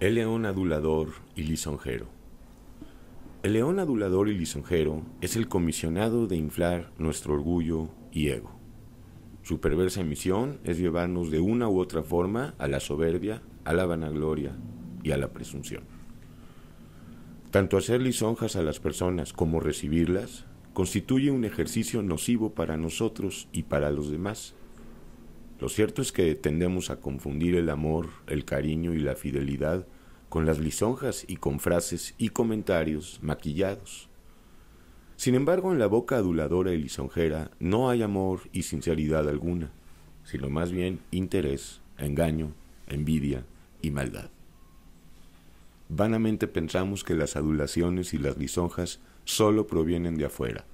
El león adulador y lisonjero. El león adulador y lisonjero es el comisionado de inflar nuestro orgullo y ego. Su perversa misión es llevarnos de una u otra forma a la soberbia, a la vanagloria y a la presunción. Tanto hacer lisonjas a las personas como recibirlas constituye un ejercicio nocivo para nosotros y para los demás lo cierto es que tendemos a confundir el amor, el cariño y la fidelidad con las lisonjas y con frases y comentarios maquillados. Sin embargo, en la boca aduladora y lisonjera no hay amor y sinceridad alguna, sino más bien interés, engaño, envidia y maldad. Vanamente pensamos que las adulaciones y las lisonjas solo provienen de afuera,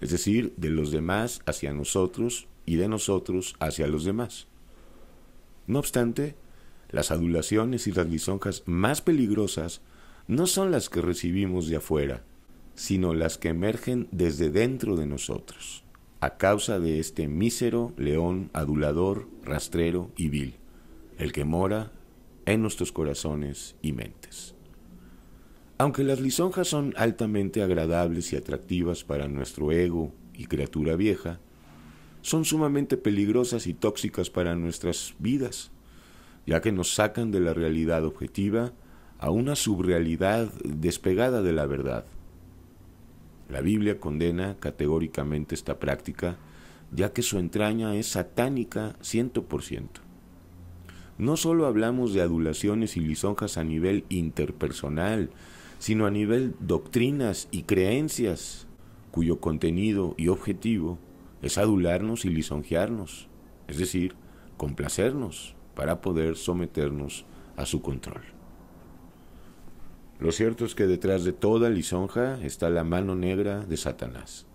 es decir, de los demás hacia nosotros y de nosotros hacia los demás. No obstante, las adulaciones y las lisonjas más peligrosas no son las que recibimos de afuera, sino las que emergen desde dentro de nosotros, a causa de este mísero león adulador, rastrero y vil, el que mora en nuestros corazones y mentes. Aunque las lisonjas son altamente agradables y atractivas para nuestro ego y criatura vieja, son sumamente peligrosas y tóxicas para nuestras vidas, ya que nos sacan de la realidad objetiva a una subrealidad despegada de la verdad. La Biblia condena categóricamente esta práctica, ya que su entraña es satánica 100%. No solo hablamos de adulaciones y lisonjas a nivel interpersonal, sino a nivel doctrinas y creencias, cuyo contenido y objetivo es adularnos y lisonjearnos, es decir, complacernos para poder someternos a su control. Lo cierto es que detrás de toda lisonja está la mano negra de Satanás.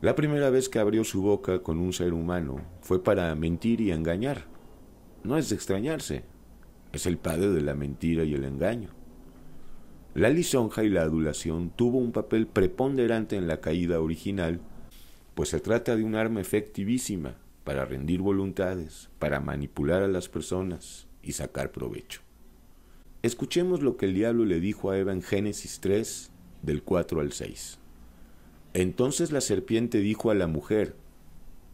La primera vez que abrió su boca con un ser humano fue para mentir y engañar. No es de extrañarse, es el padre de la mentira y el engaño. La lisonja y la adulación tuvo un papel preponderante en la caída original, pues se trata de un arma efectivísima para rendir voluntades, para manipular a las personas y sacar provecho. Escuchemos lo que el diablo le dijo a Eva en Génesis 3, del 4 al 6. Entonces la serpiente dijo a la mujer,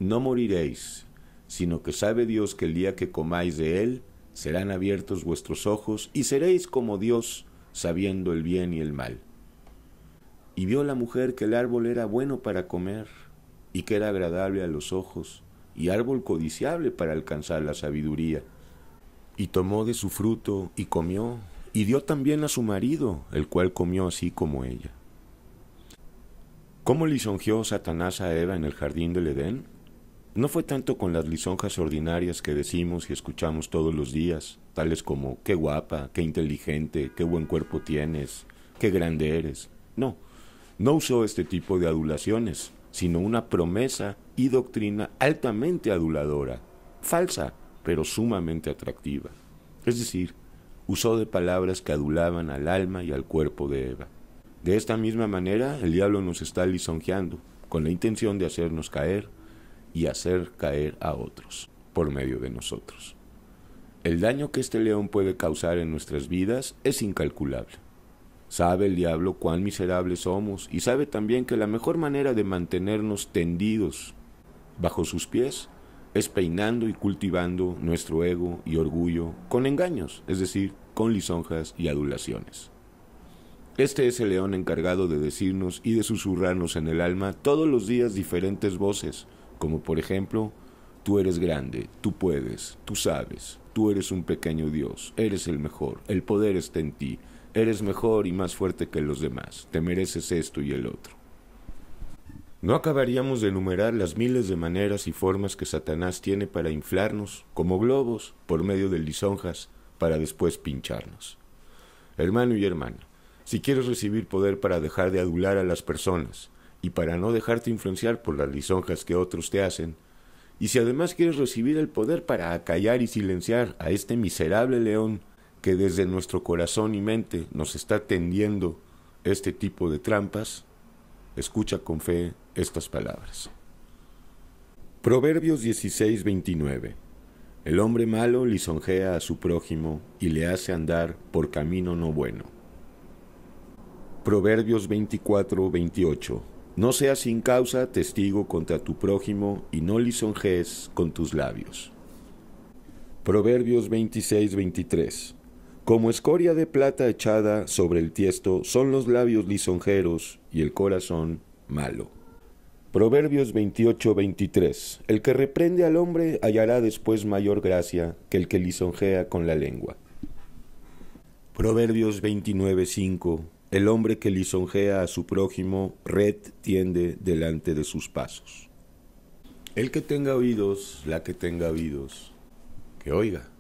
No moriréis, sino que sabe Dios que el día que comáis de él, serán abiertos vuestros ojos y seréis como Dios, sabiendo el bien y el mal. Y vio la mujer que el árbol era bueno para comer, y que era agradable a los ojos, y árbol codiciable para alcanzar la sabiduría. Y tomó de su fruto y comió, y dio también a su marido, el cual comió así como ella. ¿Cómo lisonjeó Satanás a Eva en el jardín del Edén? No fue tanto con las lisonjas ordinarias que decimos y escuchamos todos los días, tales como qué guapa, qué inteligente, qué buen cuerpo tienes, qué grande eres. No, no usó este tipo de adulaciones, sino una promesa y doctrina altamente aduladora, falsa, pero sumamente atractiva. Es decir, usó de palabras que adulaban al alma y al cuerpo de Eva. De esta misma manera, el diablo nos está lisonjeando, con la intención de hacernos caer, y hacer caer a otros por medio de nosotros. El daño que este león puede causar en nuestras vidas es incalculable. Sabe el diablo cuán miserables somos y sabe también que la mejor manera de mantenernos tendidos bajo sus pies es peinando y cultivando nuestro ego y orgullo con engaños, es decir, con lisonjas y adulaciones. Este es el león encargado de decirnos y de susurrarnos en el alma todos los días diferentes voces, como por ejemplo, tú eres grande, tú puedes, tú sabes, tú eres un pequeño Dios, eres el mejor, el poder está en ti, eres mejor y más fuerte que los demás, te mereces esto y el otro. No acabaríamos de enumerar las miles de maneras y formas que Satanás tiene para inflarnos, como globos, por medio de lisonjas, para después pincharnos. Hermano y hermana, si quieres recibir poder para dejar de adular a las personas, y para no dejarte influenciar por las lisonjas que otros te hacen, y si además quieres recibir el poder para acallar y silenciar a este miserable león que desde nuestro corazón y mente nos está tendiendo este tipo de trampas, escucha con fe estas palabras. Proverbios 16:29 El hombre malo lisonjea a su prójimo y le hace andar por camino no bueno. Proverbios 24:28 no seas sin causa testigo contra tu prójimo y no lisonjees con tus labios. Proverbios 26-23 Como escoria de plata echada sobre el tiesto son los labios lisonjeros y el corazón malo. Proverbios 28-23 El que reprende al hombre hallará después mayor gracia que el que lisonjea con la lengua. Proverbios 29-5 el hombre que lisonjea a su prójimo, red tiende delante de sus pasos. El que tenga oídos, la que tenga oídos, que oiga.